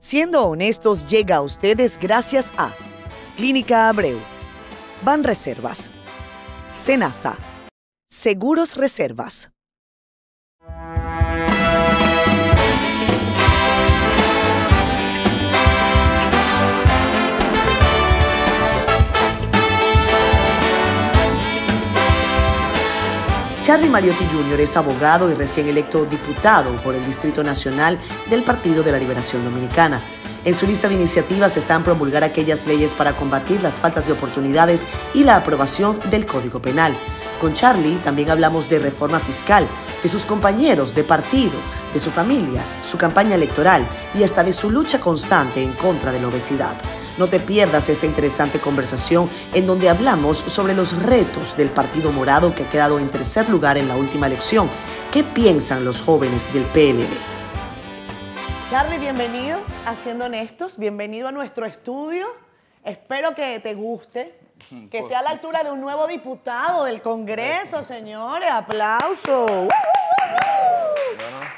Siendo honestos llega a ustedes gracias a Clínica Abreu, Van Reservas, Senasa, Seguros Reservas. Charlie Mariotti Jr. es abogado y recién electo diputado por el Distrito Nacional del Partido de la Liberación Dominicana. En su lista de iniciativas están promulgar aquellas leyes para combatir las faltas de oportunidades y la aprobación del Código Penal. Con Charlie también hablamos de reforma fiscal, de sus compañeros de partido, de su familia, su campaña electoral y hasta de su lucha constante en contra de la obesidad. No te pierdas esta interesante conversación en donde hablamos sobre los retos del Partido Morado que ha quedado en tercer lugar en la última elección. ¿Qué piensan los jóvenes del PLD? Charlie, bienvenido Haciendo Honestos, bienvenido a nuestro estudio. Espero que te guste, que esté a la pues, altura de un nuevo diputado del Congreso, señores. Aplauso.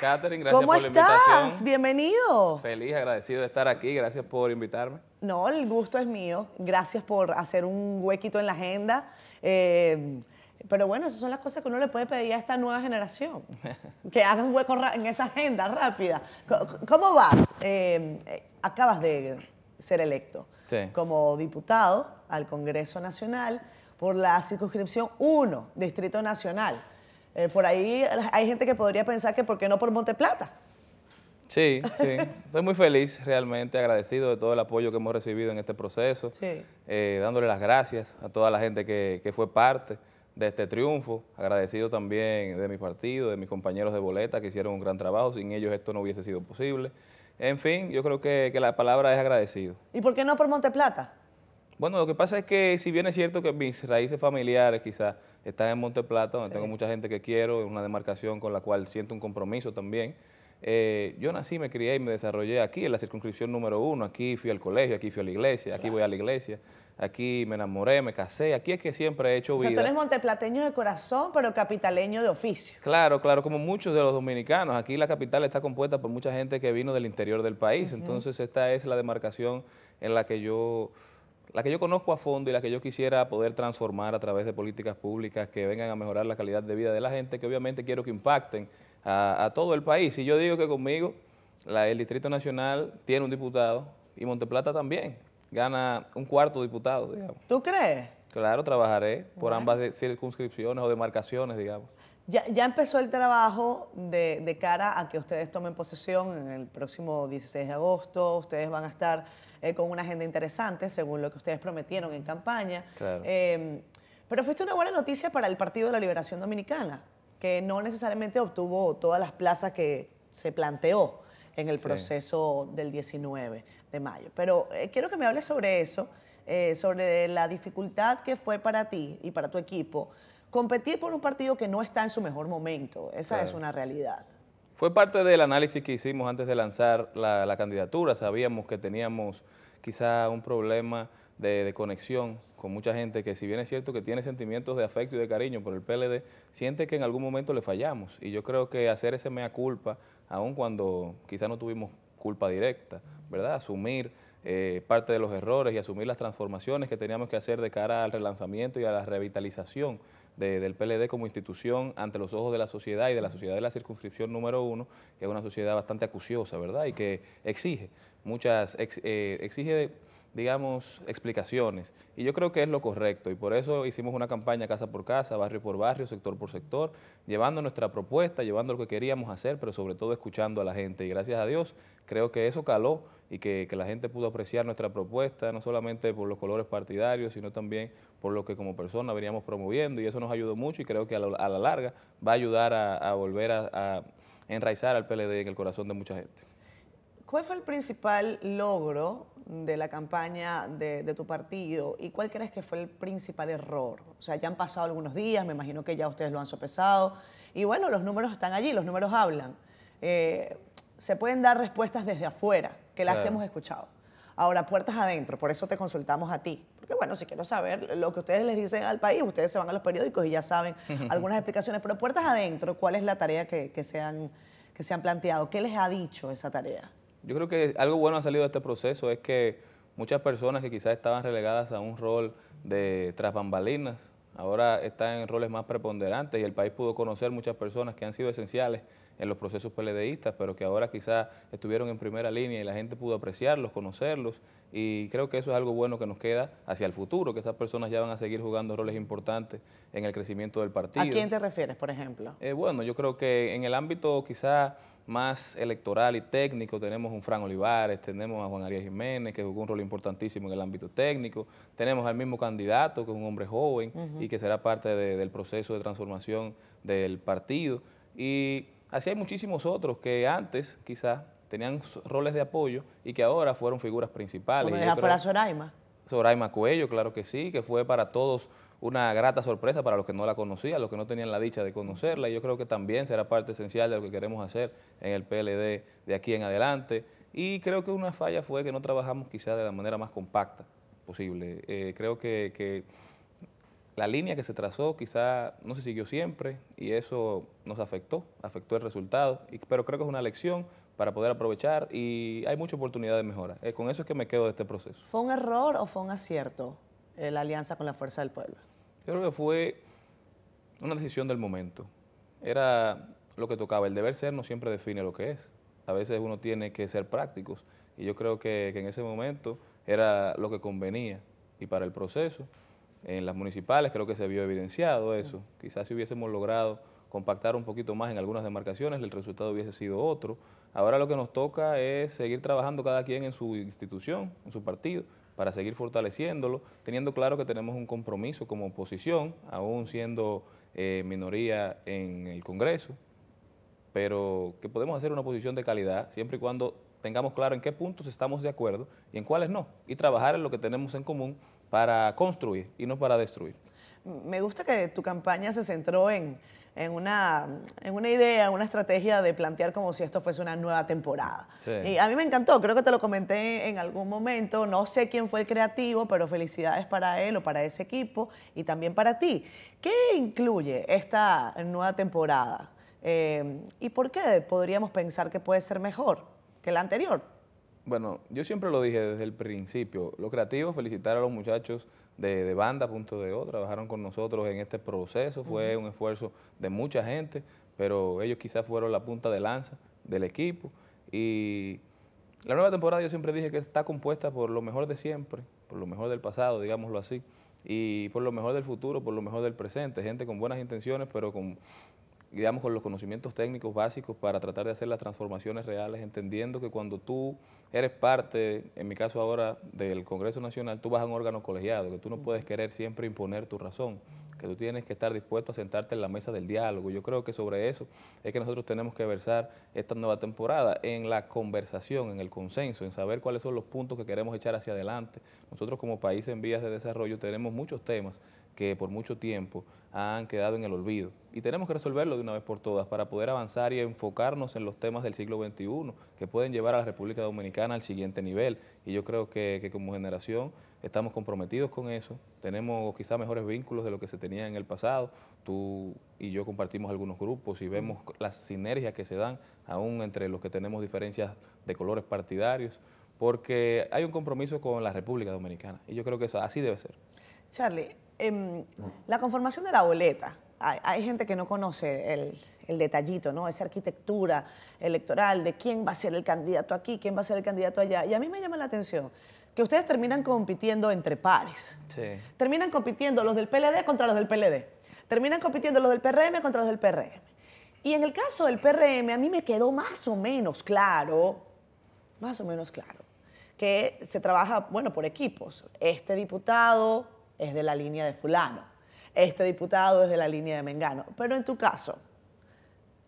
gracias ¿Cómo estás? Bienvenido. Feliz, agradecido de estar aquí. Gracias por invitarme. No, el gusto es mío. Gracias por hacer un huequito en la agenda. Eh, pero bueno, esas son las cosas que uno le puede pedir a esta nueva generación. Que hagan hueco en esa agenda rápida. ¿Cómo vas? Eh, eh, acabas de ser electo como diputado al Congreso Nacional por la circunscripción 1, Distrito Nacional. Eh, por ahí hay gente que podría pensar que por qué no por Monteplata. Sí, sí. Estoy muy feliz, realmente agradecido de todo el apoyo que hemos recibido en este proceso, eh, dándole las gracias a toda la gente que, fue parte de este triunfo, agradecido también de mi partido, de mis compañeros de boleta que hicieron un gran trabajo, sin ellos esto no hubiese sido posible. En fin, yo creo que, que la palabra es agradecido. ¿Y por qué no por Monteplata? Bueno, lo que pasa es que si bien es cierto que mis raíces familiares quizás están en Monteplata, donde tengo mucha gente que quiero, una demarcación con la cual siento un compromiso también, eh, yo nací, me crié y me desarrollé aquí, en la circunscripción número uno, aquí fui al colegio, aquí fui a la iglesia, aquí voy a la iglesia, aquí me enamoré, me casé, aquí es que siempre he hecho vida. O sea, tú eres monteplateño de corazón, pero capitaleño de oficio. Claro, claro, como muchos de los dominicanos, aquí la capital está compuesta por mucha gente que vino del interior del país, entonces esta es la demarcación en la que yo la que yo conozco a fondo y la que yo quisiera poder transformar a través de políticas públicas que vengan a mejorar la calidad de vida de la gente, que obviamente quiero que impacten a, todo el país. Y yo digo que conmigo el Distrito Nacional tiene un diputado y Monteplata también gana un cuarto diputado, digamos. ¿Tú crees? Claro, trabajaré por ambas circunscripciones o demarcaciones, digamos. Ya, empezó el trabajo de cara a que ustedes tomen posesión en el próximo 16 de agosto. Ustedes van a estar eh, con una agenda interesante, según lo que ustedes prometieron en campaña. Em, pero fuiste una buena noticia para el Partido de la Liberación Dominicana, que no necesariamente obtuvo todas las plazas que se planteó en el proceso del 19 de mayo. Pero eh, quiero que me hables sobre eso, eh, sobre la dificultad que fue para ti y para tu equipo competir por un partido que no está en su mejor momento. Esa es una realidad. Fue parte del análisis que hicimos antes de lanzar la, candidatura. Sabíamos que teníamos quizá un problema de, conexión con mucha gente que si bien es cierto que tiene sentimientos de afecto y de cariño por el PLD, siente que en algún momento le fallamos. Y yo creo que hacer ese mea culpa, aun cuando quizá no tuvimos culpa directa, ¿verdad? Asumir eh, parte de los errores y asumir las transformaciones que teníamos que hacer de cara al relanzamiento y a la revitalización del PLD como institución ante los ojos de la sociedad y de la sociedad de la circunscripción número uno, que es una sociedad bastante acuciosa, ¿verdad? Y que exige muchas, ex, eh, exige digamos, explicaciones. Y yo creo que es lo correcto y por eso hicimos una campaña casa por casa, barrio por barrio, sector por sector, llevando nuestra propuesta, llevando lo que queríamos hacer, pero sobre todo escuchando a la gente. Y gracias a Dios creo que eso caló y que, la gente pudo apreciar nuestra propuesta, no solamente por los colores partidarios, sino también por lo que como persona veníamos promoviendo y eso nos ayudó mucho y creo que a la, larga va a ayudar a, volver a enraizar al PLD en el corazón de mucha gente. ¿Cuál fue el principal logro de la campaña de, tu partido y cuál crees que fue el principal error? O sea, ya han pasado algunos días, me imagino que ya ustedes lo han sopesado y bueno, los números están allí, los números hablan. Eh, se pueden dar respuestas desde afuera, que las hemos escuchado. Ahora, puertas adentro, por eso te consultamos a ti. Porque bueno, si quiero saber lo que ustedes les dicen al país, ustedes se van a los periódicos y ya saben algunas explicaciones, pero puertas adentro, ¿cuál es la tarea que, que se, han, que se han planteado? ¿Qué les ha dicho esa tarea? Yo creo que algo bueno ha salido de este proceso es que muchas personas que quizás estaban relegadas a un rol de tras bambalinas, ahora están en roles más preponderantes y el país pudo conocer muchas personas que han sido esenciales en los procesos PLDistas, pero que ahora quizás estuvieron en primera línea y la gente pudo apreciarlos, conocerlos, y creo que eso es algo bueno que nos queda hacia el futuro, que esas personas ya van a seguir jugando roles importantes en el crecimiento del partido. ¿A quién te refieres, por ejemplo? Eh, bueno, yo creo que en el ámbito quizás más electoral y técnico, tenemos un Fran Olivares, tenemos a Juan Arias Jiménez, que jugó un rol importantísimo en el ámbito técnico, tenemos al mismo candidato, que es un hombre joven y que será parte del proceso de transformación del partido. Y así hay muchísimos otros que antes quizás tenían roles de apoyo y que ahora fueron figuras principales. Como la fuera Soraima Cuello, claro que sí, que fue para todos una grata sorpresa para los que no la conocían, los que no tenían la dicha de conocerla, y yo creo que también será parte esencial de lo que queremos hacer en el PLD de aquí en adelante. Y creo que una falla fue que no trabajamos quizá de la manera más compacta posible. Eh, creo que, la línea que se trazó quizá no se siguió siempre y eso nos afectó, afectó el resultado, pero creo que es una lección para poder aprovechar y hay mucha oportunidad de mejora. Eh, con eso es que me quedo de este proceso. ¿Fue un error o fue un acierto eh, la alianza con la Fuerza del Pueblo? Yo creo que fue una decisión del momento. Era lo que tocaba. El deber ser no siempre define lo que es. A veces uno tiene que ser prácticos y yo creo que, en ese momento era lo que convenía y para el proceso. En las municipales creo que se vio evidenciado eso. Quizás si hubiésemos logrado compactar un poquito más en algunas demarcaciones, el resultado hubiese sido otro Ahora lo que nos toca es seguir trabajando cada quien en su institución, en su partido, para seguir fortaleciéndolo, teniendo claro que tenemos un compromiso como oposición, aún siendo eh, minoría en el Congreso, pero que podemos hacer una oposición de calidad siempre y cuando tengamos claro en qué puntos estamos de acuerdo y en cuáles no, y trabajar en lo que tenemos en común para construir y no para destruir. Me gusta que tu campaña se centró en en una, idea, una estrategia de plantear como si esto fuese una nueva temporada. Y a mí me encantó, creo que te lo comenté en algún momento, no sé quién fue el creativo, pero felicidades para él o para ese equipo y también para ti. ¿Qué incluye esta nueva temporada? Eh, ¿Y por qué podríamos pensar que puede ser mejor que la anterior? Bueno, yo siempre lo dije desde el principio, lo creativo felicitar a los muchachos, de, de otra, trabajaron con nosotros en este proceso, fue un esfuerzo de mucha gente, pero ellos quizás fueron la punta de lanza del equipo y la nueva temporada yo siempre dije que está compuesta por lo mejor de siempre, por lo mejor del pasado, digámoslo así, y por lo mejor del futuro, por lo mejor del presente, gente con buenas intenciones, pero con digamos con los conocimientos técnicos básicos para tratar de hacer las transformaciones reales, entendiendo que cuando tú eres parte, en mi caso ahora, del Congreso Nacional, tú vas a un órgano colegiado, que tú no puedes querer siempre imponer tu razón, que tú tienes que estar dispuesto a sentarte en la mesa del diálogo. Yo creo que sobre eso es que nosotros tenemos que versar esta nueva temporada, en la conversación, en el consenso, en saber cuáles son los puntos que queremos echar hacia adelante. Nosotros como país en vías de desarrollo tenemos muchos temas que por mucho tiempo han quedado en el olvido. Y tenemos que resolverlo de una vez por todas para poder avanzar y enfocarnos en los temas del siglo XXI que pueden llevar a la República Dominicana al siguiente nivel. Y yo creo que, como generación estamos comprometidos con eso, tenemos quizá mejores vínculos de lo que se tenía en el pasado, tú y yo compartimos algunos grupos y vemos las sinergias que se dan aún entre los que tenemos diferencias de colores partidarios, porque hay un compromiso con la República Dominicana y yo creo que eso así debe ser. Charlie, Em, la conformación de la boleta. Hay, gente que no conoce el, detallito, ¿no? Esa arquitectura electoral de quién va a ser el candidato aquí, quién va a ser el candidato allá. Y a mí me llama la atención que ustedes terminan compitiendo entre pares. Terminan compitiendo los del PLD contra los del PLD. Terminan compitiendo los del PRM contra los del PRM. Y en el caso del PRM, a mí me quedó más o menos claro, más o menos claro, que se trabaja, bueno, por equipos. Este diputado es de la línea de fulano, este diputado es de la línea de Mengano. Pero en tu caso,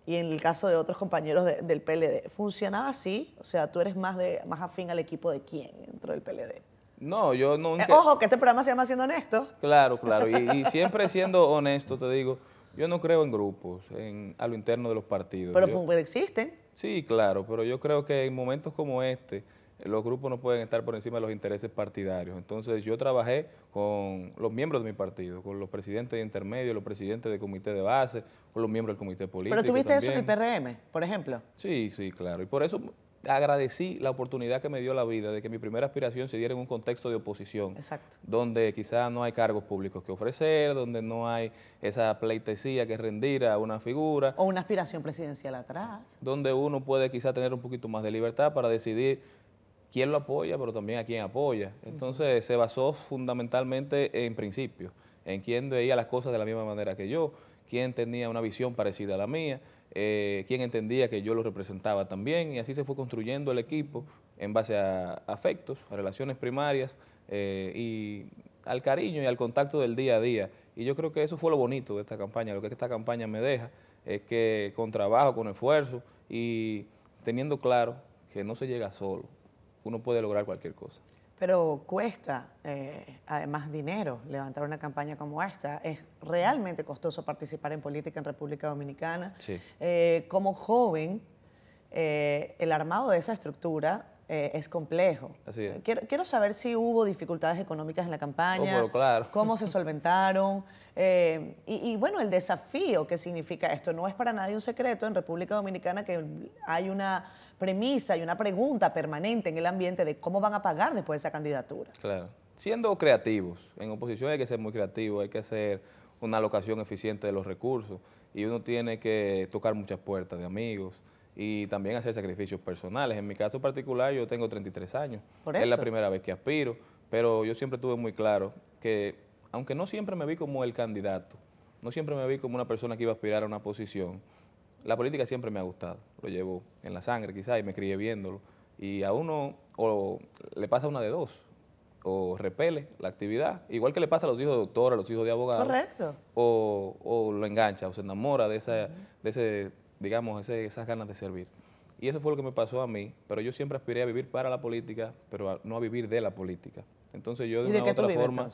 y en el caso de otros compañeros del PLD, ¿funcionaba así? O sea, tú eres más, de, más afín al equipo de quién dentro del PLD. No, yo eh, no... ojo, que este programa se llama Siendo Honesto. Claro, claro, y, siempre siendo honesto, te digo, yo no creo en grupos, en, a lo interno de los partidos. Pero existen. Sí, claro, pero yo creo que en momentos como este, los grupos no pueden estar por encima de los intereses partidarios. Entonces yo trabajé con los miembros de mi partido, con los presidentes de intermedio, los presidentes de comité de base, con los miembros del comité político. ¿Pero tuviste eso en el PRM, por ejemplo? Sí, sí, claro. Y por eso agradecí la oportunidad que me dio la vida de que mi primera aspiración se diera en un contexto de oposición. Exacto. Donde quizás no hay cargos públicos que ofrecer, donde no hay esa pleitesía que rendir a una figura. O una aspiración presidencial atrás. Donde uno puede quizás tener un poquito más de libertad para decidir quién lo apoya, pero también a quién apoya. Entonces se basó fundamentalmente en principios, en quién veía las cosas de la misma manera que yo, quién tenía una visión parecida a la mía, eh, quién entendía que yo lo representaba también, y así se fue construyendo el equipo en base a afectos, a relaciones primarias eh, y al cariño y al contacto del día a día. Y yo creo que eso fue lo bonito de esta campaña, lo que esta campaña me deja es que con trabajo, con esfuerzo y teniendo claro que no se llega solo, uno puede lograr cualquier cosa. Pero cuesta, eh, además, dinero levantar una campaña como esta. Es realmente costoso participar en política en República Dominicana. Eh, como joven, eh, el armado de esa estructura eh, es complejo. Quiero, quiero, saber si hubo dificultades económicas en la campaña, oh, claro. cómo se solventaron eh, y, bueno, el desafío que significa esto. No es para nadie un secreto en República Dominicana que hay una premisa y una pregunta permanente en el ambiente de cómo van a pagar después de esa candidatura. Claro. Siendo creativos, en oposición hay que ser muy creativo, hay que hacer una alocación eficiente de los recursos y uno tiene que tocar muchas puertas de amigos, y también hacer sacrificios personales. En mi caso particular yo tengo 33 años, es la primera vez que aspiro, pero yo siempre tuve muy claro que aunque no siempre me vi como el candidato, no siempre me vi como una persona que iba a aspirar a una posición, la política siempre me ha gustado, lo llevo en la sangre quizás y me crié viéndolo. Y a uno o le pasa una de dos, o repele la actividad, igual que le pasa a los hijos de doctora, a los hijos de abogado, Correcto. O, o lo engancha, o se enamora de, esa, de ese digamos, esas ganas de servir. Y eso fue lo que me pasó a mí, pero yo siempre aspiré a vivir para la política, pero no a vivir de la política. Entonces yo de, una otra forma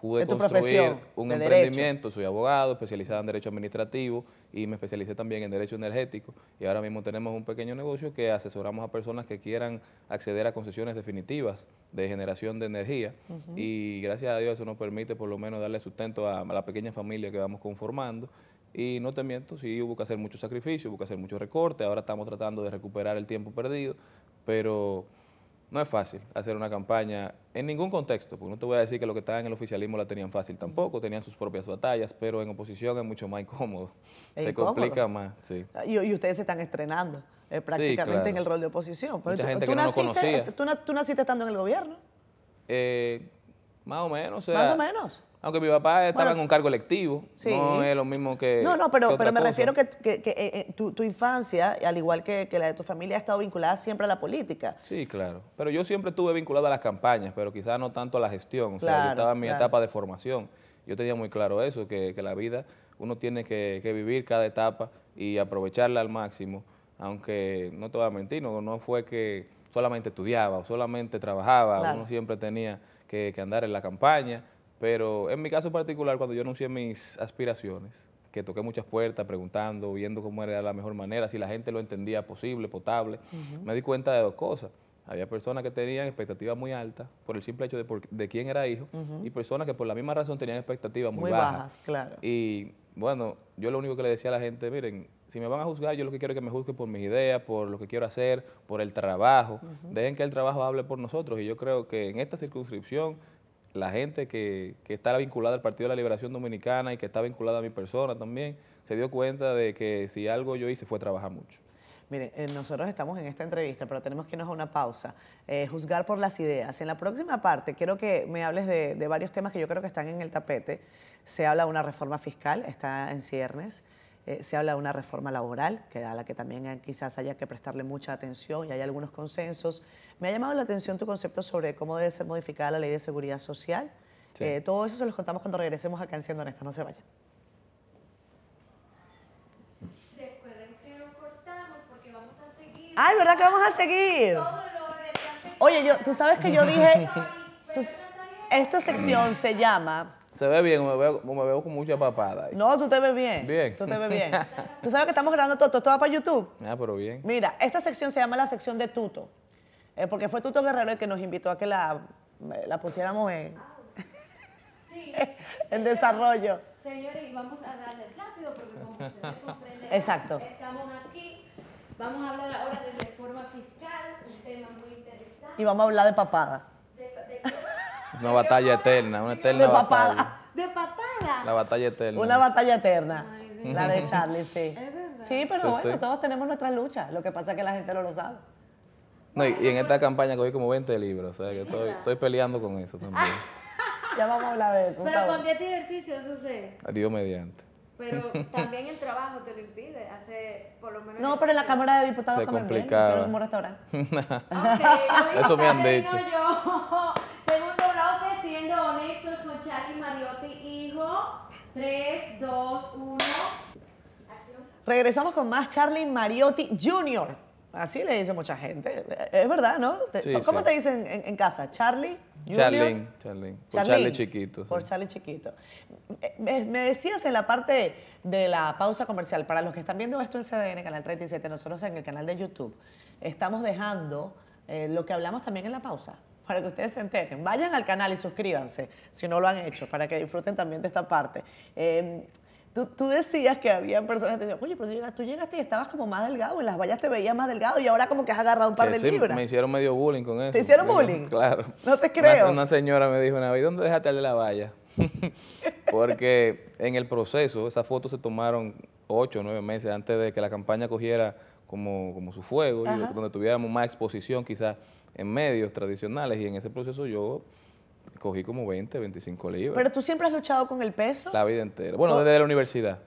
pude construir un emprendimiento, soy abogado, especializado en derecho administrativo y me especialicé también en derecho energético y ahora mismo tenemos un pequeño negocio que asesoramos a personas que quieran acceder a concesiones definitivas de generación de energía y gracias a Dios eso nos permite por lo menos darle sustento a la pequeña familia que vamos conformando y no te miento, sí hubo que hacer muchos sacrificios, hubo que hacer muchos recortes, ahora estamos tratando de recuperar el tiempo perdido, pero no es fácil hacer una campaña en ningún contexto, porque no te voy a decir que lo que estaba en el oficialismo la tenían fácil tampoco, tenían sus propias batallas, pero en oposición es mucho más incómodo, se complica más. Ah, y, ustedes se están estrenando eh, prácticamente en el rol de oposición. tú, naciste, Tú, naciste estando en el gobierno? Eh, más o menos. más o menos. Aunque mi papá estaba en un cargo electivo, no es lo mismo que. No, no, pero, pero me refiero que, que, eh, eh, tu, infancia, al igual que, la de tu familia, ha estado vinculada siempre a la política. Sí, claro. Pero yo siempre estuve vinculada a las campañas, pero quizás no tanto a la gestión. O sea, yo estaba en mi etapa de formación. Yo tenía muy claro eso, que, la vida, uno tiene que, vivir cada etapa y aprovecharla al máximo. Aunque no te voy a mentir, no, fue que solamente estudiaba o solamente trabajaba, uno siempre tenía que andar en la campaña pero en mi caso particular, cuando yo anuncié mis aspiraciones, que toqué muchas puertas preguntando, viendo cómo era la mejor manera, si la gente lo entendía posible, potable, me di cuenta de dos cosas. Había personas que tenían expectativas muy altas por el simple hecho de, de quién era hijo y personas que por la misma razón tenían expectativas muy, bajas. claro. Y bueno, yo lo único que le decía a la gente, miren, si me van a juzgar, yo lo que quiero es que me juzguen por mis ideas, por lo que quiero hacer, por el trabajo. Dejen que el trabajo hable por nosotros y yo creo que en esta circunscripción la gente que, que está vinculada al Partido de la Liberación Dominicana y que está vinculada a mi persona también, se dio cuenta de que si algo yo hice fue trabajar mucho. Mire, eh, nosotros estamos en esta entrevista, pero tenemos que irnos a una pausa. Eh, juzgar por las ideas. En la próxima parte, quiero que me hables de, de varios temas que yo creo que están en el tapete. Se habla de una reforma fiscal, está en ciernes. Eh, se habla de una reforma laboral, que a la que también eh, quizás haya que prestarle mucha atención y hay algunos consensos. Me ha llamado la atención tu concepto sobre cómo debe ser modificada la ley de seguridad social. Eh, todo eso se los contamos cuando regresemos acá en Siendo No se vayan. que a seguir. ¡Ay, verdad que vamos a seguir! Oye, tú sabes que yo dije... esta sección se llama se ve bien, me veo, me veo con mucha papada. No, tú te ves bien. Bien. Tú te ves bien. tú sabes que estamos grabando todo, todo va para YouTube. Ah, pero bien. Mira, esta sección se llama la sección de Tuto, eh, porque fue Tuto Guerrero el que nos invitó a que la, la pusiéramos en, en desarrollo. Señores, vamos a darle rápido porque como ustedes comprenden Exacto. estamos aquí. Vamos a hablar ahora de reforma fiscal, un tema muy interesante. Y vamos a hablar de papada. Una batalla eterna, una eterna de papada. De papada. La batalla eterna. Una batalla eterna. la de Charlie, sí. Es verdad. Sí, pero bueno, todos tenemos nuestras luchas. Lo que pasa es que la gente no lo sabe. No, y, en esta campaña cogí como 20 libros, o sea que estoy, estoy peleando con eso también. Ah. ya vamos a hablar de eso. Pero con este ejercicio eso sé. Dios mediante. Pero también el trabajo te lo impide, hace por lo menos... No, pero en la Cámara de Diputados también, pero como restaurante. okay, eso me han dicho. Yo. Charlie Mariotti, hijo. 3, 2, 1. Regresamos con más Charlie Mariotti Jr. Así le dice mucha gente. Es verdad, ¿no? ¿Cómo te dicen en, casa? ¿Charlie? Charlie, Charlie. Por Charlie Chiquito. Por Charlie Chiquito. Me, decías en la parte de la pausa comercial, para los que están viendo esto en CDN, Canal 37, nosotros en el canal de YouTube, estamos dejando eh, lo que hablamos también en la pausa para que ustedes se enteren. Vayan al canal y suscríbanse si no lo han hecho, para que disfruten también de esta parte. Em, tú, decías que había personas que decían, oye, pero tú llegaste, y estabas como más delgado, en las vallas te veías más delgado y ahora como que has agarrado un par de sí, Me hicieron medio bullying con eso. ¿Te hicieron bullying? Claro. No te creo. Una, señora me dijo una ¿dónde dejaste de la valla? Porque en el proceso, esas fotos se tomaron ocho o nueve meses antes de que la campaña cogiera como, como su fuego, y donde tuviéramos más exposición quizás en medios tradicionales y en ese proceso yo cogí como 20, 25 libras. Pero tú siempre has luchado con el peso. La vida entera. Bueno, desde la universidad.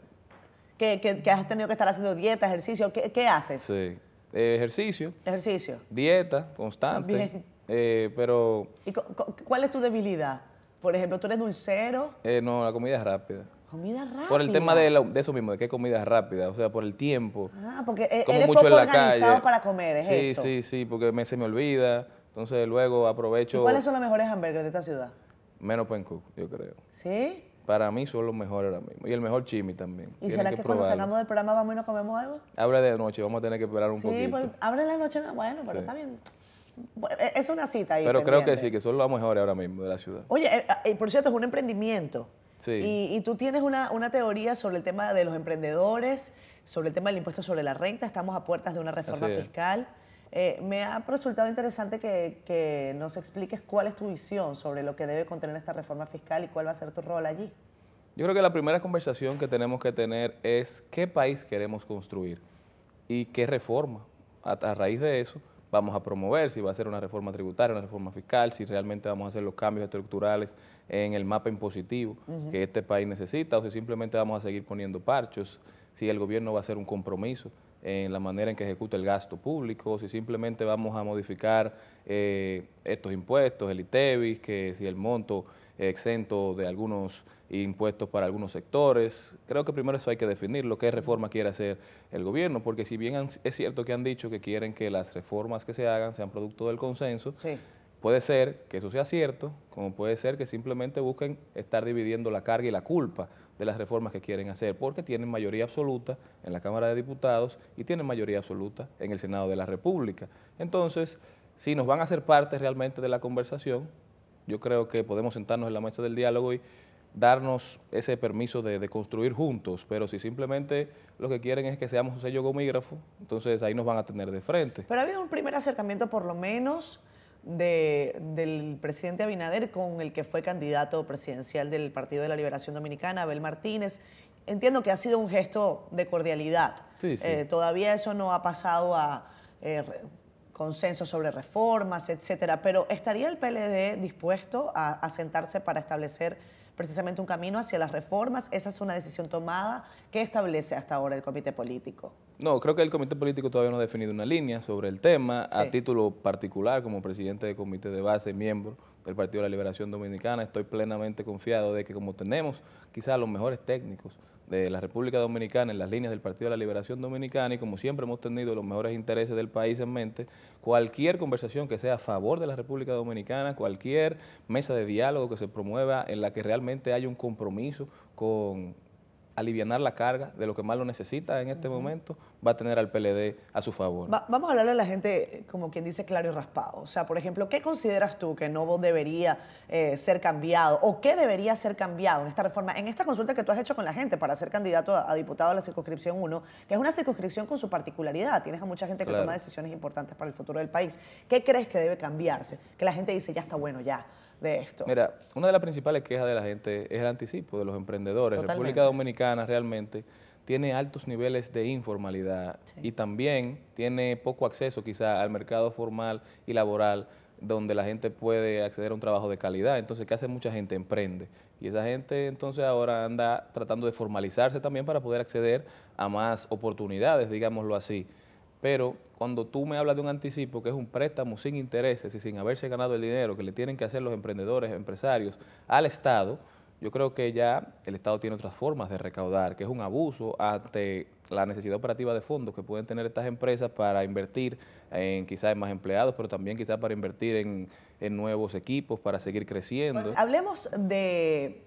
Que, has tenido que estar haciendo dieta, ejercicio. ¿Qué, haces? Sí. ejercicio. Ejercicio. Dieta constante. Bien. Eh, pero. ¿Y cuál es tu debilidad? Por ejemplo, ¿tú eres dulcero? Eh, no, la comida es rápida. Comida rápida. Por el tema de, eso mismo, de que comida rápida, o sea, por el tiempo. Ah, porque e-, como mucho poco en organizado para comer, ¿es sí, eso? Sí, sí, sí, porque me, se me olvida, entonces luego aprovecho... ¿Y ¿Cuáles son los mejores hamburguesas de esta ciudad? Menos Pencook, yo creo. ¿Sí? Para mí son los mejores ahora mismo. Y el mejor chimi también. ¿Y será que, cuando salgamos del programa vamos y nos comemos algo? Abre de noche, vamos a tener que esperar un poquito. Sí, pero abre de noche, bueno, pero está bien. E-, es una cita ahí. Pero creo que sí, que son los mejores ahora mismo de la ciudad. Oye, eh, ah, por cierto, es un emprendimiento. Y, tú tienes una, teoría sobre el tema de los emprendedores, sobre el tema del impuesto sobre la renta, estamos a puertas de una reforma fiscal. Eh, me ha resultado interesante que, nos expliques cuál es tu visión sobre lo que debe contener esta reforma fiscal y cuál va a ser tu rol allí. Yo creo que la primera conversación que tenemos que tener es qué país queremos construir y qué reforma a raíz de eso vamos a promover, si va a ser una reforma tributaria, una reforma fiscal, si realmente vamos a hacer los cambios estructurales en el mapa impositivo que este país necesita, o si simplemente vamos a seguir poniendo parchos, si el gobierno va a hacer un compromiso en la manera en que ejecuta el gasto público, si simplemente vamos a modificar eh, estos impuestos, el ITEVIS, que si el monto exento de algunos impuestos para algunos sectores. Creo que primero eso hay que definir, lo que reforma quiere hacer el gobierno, porque si bien es cierto que han dicho que quieren que las reformas que se hagan sean producto del consenso, puede ser que eso sea cierto, como puede ser que simplemente busquen estar dividiendo la carga y la culpa de las reformas que quieren hacer, porque tienen mayoría absoluta en la Cámara de Diputados y tienen mayoría absoluta en el Senado de la República. Entonces, si nos van a hacer parte realmente de la conversación, yo creo que podemos sentarnos en la mesa del diálogo y darnos ese permiso de, construir juntos, pero si simplemente lo que quieren es que seamos un sello gomígrafo, entonces ahí nos van a tener de frente. Pero ha habido un primer acercamiento por lo menos del presidente Abinader con el que fue candidato presidencial del Partido de la Liberación Dominicana, Abel Martínez. Entiendo que ha sido un gesto de cordialidad. Eh, todavía eso no ha pasado a, eh, consenso sobre reformas, etcétera. Pero ¿estaría el PLD dispuesto a, sentarse para establecer precisamente un camino hacia las reformas? Esa es una decisión tomada. que establece hasta ahora el comité político? No, creo que el comité político todavía no ha definido una línea sobre el tema. A título particular, como presidente del comité de base, miembro del Partido de la Liberación Dominicana, estoy plenamente confiado de que como tenemos quizás los mejores técnicos de la República Dominicana en las líneas del Partido de la Liberación Dominicana y como siempre hemos tenido los mejores intereses del país en mente, cualquier conversación que sea a favor de la República Dominicana, cualquier mesa de diálogo que se promueva en la que realmente haya un compromiso con aliviar la carga de lo que más lo necesita en este momento, va a tener al PLD a su favor. vamos a hablarle a la gente, como quien dice, claro y raspado. O sea, por ejemplo, ¿qué consideras tú que no debería eh, ser cambiado o qué debería ser cambiado en esta reforma, en esta consulta que tú has hecho con la gente para ser candidato a, diputado a la circunscripción 1, que es una circunscripción con su particularidad? Tienes a mucha gente que toma decisiones importantes para el futuro del país. ¿Qué crees que debe cambiarse? Que la gente dice, ya está bueno, ya de esto? Mira, una de las principales quejas de la gente es el anticipo de los emprendedores. República Dominicana realmente tiene altos niveles de informalidad y también tiene poco acceso quizá al mercado formal y laboral donde la gente puede acceder a un trabajo de calidad. Entonces, ¿qué hace mucha gente? Emprende. Y esa gente entonces ahora anda tratando de formalizarse también para poder acceder a más oportunidades, digámoslo así. Pero cuando tú me hablas de un anticipo, que es un préstamo sin intereses y sin haberse ganado el dinero que le tienen que hacer los emprendedores, empresarios al Estado, yo creo que ya el Estado tiene otras formas de recaudar, que es un abuso ante la necesidad operativa de fondos que pueden tener estas empresas para invertir en quizás más empleados, pero también quizás para invertir en, nuevos equipos, para seguir creciendo. Pues, hablemos de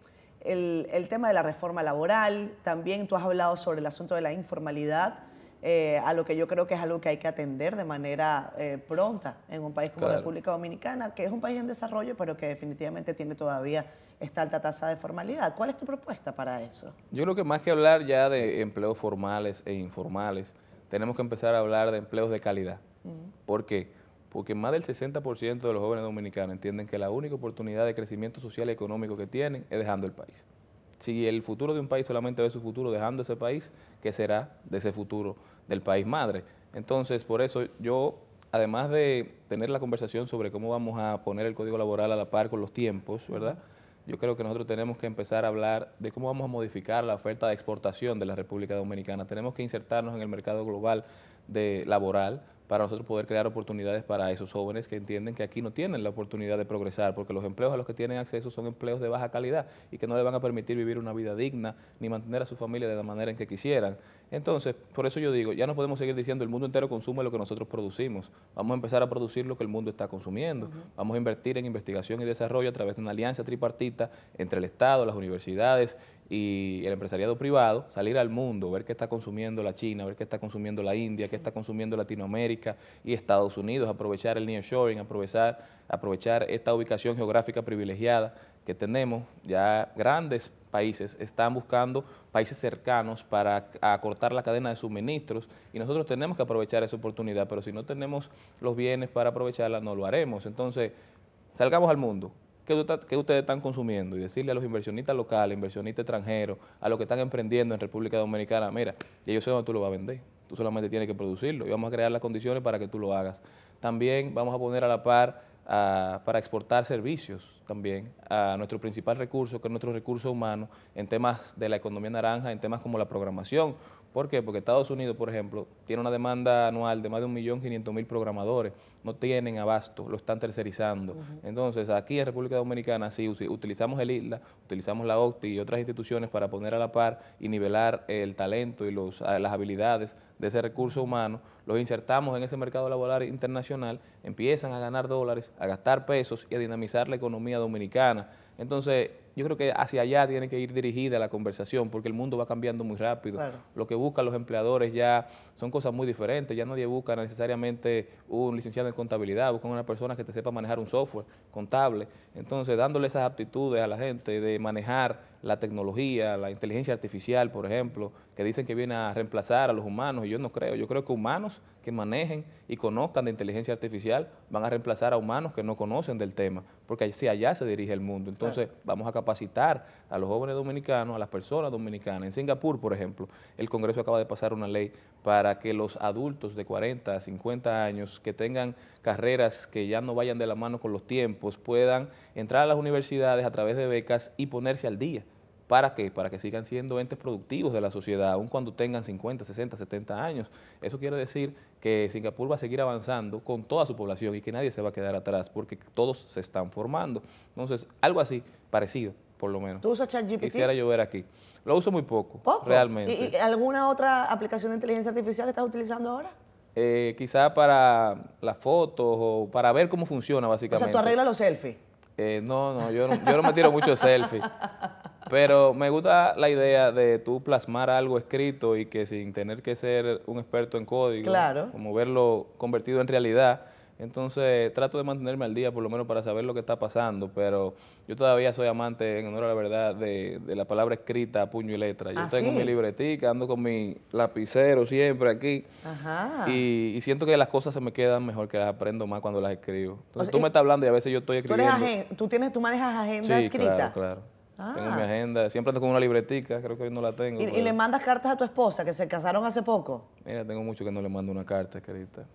tema de la reforma laboral, también tú has hablado sobre el asunto de la informalidad eh, a lo que yo creo que es algo que hay que atender de manera eh, pronta en un país como República Dominicana, que es un país en desarrollo, pero que definitivamente tiene todavía esta alta tasa de formalidad. ¿Cuál es tu propuesta para eso? Yo creo que más que hablar ya de empleos formales e informales, tenemos que empezar a hablar de empleos de calidad. Mm. ¿Por qué? Porque más del 60% de los jóvenes dominicanos entienden que la única oportunidad de crecimiento social y económico que tienen es dejando el país. Si el futuro de un país solamente ve su futuro dejando ese país, ¿qué será de ese futuro del país madre. Entonces, por eso yo, además de tener la conversación sobre cómo vamos a poner el código laboral a la par con los tiempos, ¿verdad? Yo creo que nosotros tenemos que empezar a hablar de cómo vamos a modificar la oferta de exportación de la República Dominicana. Tenemos que insertarnos en el mercado global de laboral para nosotros poder crear oportunidades para esos jóvenes que entienden que aquí no tienen la oportunidad de progresar, porque los empleos a los que tienen acceso son empleos de baja calidad y que no le van a permitir vivir una vida digna ni mantener a su familia de la manera en que quisieran. Entonces, por eso yo digo, ya no podemos seguir diciendo el mundo entero consume lo que nosotros producimos. Vamos a empezar a producir lo que el mundo está consumiendo. Vamos a invertir en investigación y desarrollo a través de una alianza tripartita entre el Estado, las universidades y el empresariado privado, salir al mundo, ver qué está consumiendo la China, ver qué está consumiendo la India, qué está consumiendo Latinoamérica y Estados Unidos, aprovechar el nearshoring, aprovechar, aprovechar esta ubicación geográfica privilegiada que tenemos, ya grandes países están buscando países cercanos para acortar la cadena de suministros y nosotros tenemos que aprovechar esa oportunidad, pero si no tenemos los bienes para aprovecharla, no lo haremos. Entonces, salgamos al mundo, que, ustedes están consumiendo y decirle a los inversionistas locales, inversionistas extranjeros, a los que están emprendiendo en República Dominicana, mira, yo sé dónde tú lo vas a vender, tú solamente tienes que producirlo y vamos a crear las condiciones para que tú lo hagas. También vamos a poner a la par para exportar servicios también a nuestro principal recurso, que es nuestro recurso humano, en temas de la economía naranja, en temas como la programación ¿Por qué? Porque Estados Unidos, por ejemplo, tiene una demanda anual de más de 1.500.000 programadores, no tienen abasto, lo están tercerizando. Entonces, aquí en República Dominicana sí utilizamos el ISLA, utilizamos la OCTI y otras instituciones para poner a la par y nivelar el talento y las habilidades de ese recurso humano, los insertamos en ese mercado laboral internacional, empiezan a ganar dólares, a gastar pesos y a dinamizar la economía dominicana. Entonces, yo creo que hacia allá tiene que ir dirigida la conversación, porque el mundo va cambiando muy rápido. Lo que buscan los empleadores ya son cosas muy diferentes, ya nadie busca necesariamente un licenciado en contabilidad, buscan una persona que te sepa manejar un software contable. Entonces, dándole esas aptitudes a la gente de manejar la tecnología, la inteligencia artificial, por ejemplo, que dicen que viene a reemplazar a los humanos, y yo no creo. Yo creo que humanos que manejen y conozcan de inteligencia artificial van a reemplazar a humanos que no conocen del tema, porque hacia allá se dirige el mundo. Entonces, vamos a capacitar a los jóvenes dominicanos, a las personas dominicanas. En Singapur, por ejemplo, el Congreso acaba de pasar una ley para que los adultos de 40 a 50 años que tengan carreras que ya no vayan de la mano con los tiempos puedan entrar a las universidades a través de becas y ponerse al día. ¿Para qué? Para que sigan siendo entes productivos de la sociedad, aun cuando tengan 50, 60, 70 años. Eso quiere decir que Singapur va a seguir avanzando con toda su población y que nadie se va a quedar atrás porque todos se están formando. Entonces, algo así, parecido, por lo menos. ¿Tú usas ChatGPT? Quisiera llover aquí. Lo uso muy poco, realmente. ¿Y, alguna otra aplicación de inteligencia artificial estás utilizando ahora? Eh, quizá para las fotos o para ver cómo funciona, básicamente. O sea, tú arreglas los selfies. Eh, no, no yo, no, yo no me tiro mucho selfies. Pero me gusta la idea de tú plasmar algo escrito y que sin tener que ser un experto en código, claro. como verlo convertido en realidad. Entonces trato de mantenerme al día por lo menos para saber lo que está pasando, pero yo todavía soy amante, en honor a la verdad, de, la palabra escrita, puño y letra. Yo ah, tengo mi libretica, ando con mi lapicero siempre aquí Ajá. Y, siento que las cosas se me quedan mejor, que las aprendo más cuando las escribo. Entonces tú me estás hablando y a veces yo estoy escribiendo. Tú, tienes, tu manejas agenda escrita. Claro, claro. Tengo ah. mi agenda, siempre tengo con una libretica, creo que hoy no la tengo. ¿Y, le mandas cartas a tu esposa, que se casaron hace poco? Mira, tengo mucho que no le mando una carta querida.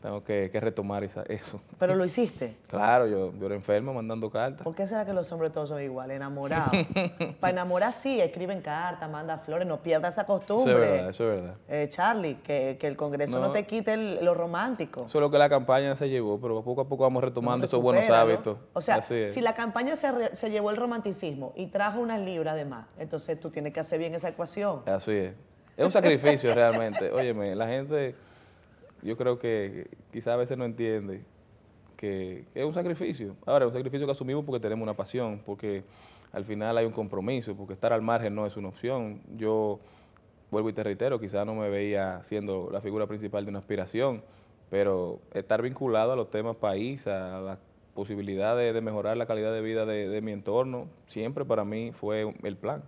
Tengo que, retomar esa, eso. ¿Pero lo hiciste? Claro, yo, yo era enfermo mandando cartas. ¿Por qué será que los hombres todos son iguales, enamorados? Para enamorar sí, escriben cartas, mandan flores, no pierdas esa costumbre. Eso es verdad, eso es verdad. Eh, Charlie, que, el Congreso no, te quite lo romántico. Solo que la campaña se llevó, pero poco a poco vamos retomando esos buenos hábitos. O sea, si la campaña se, se llevó el romanticismo y trajo unas libras además entonces tú tienes que hacer bien esa ecuación. Así es. Es un sacrificio realmente. Óyeme, la gente yo creo que quizás a veces no entiende que, es un sacrificio. Ahora, es un sacrificio que asumimos porque tenemos una pasión, porque al final hay un compromiso, porque estar al margen no es una opción. Yo vuelvo y te reitero, quizás no me veía siendo la figura principal de una aspiración, pero estar vinculado a los temas país, a la posibilidad de, mejorar la calidad de vida de mi entorno, siempre para mí fue el plan.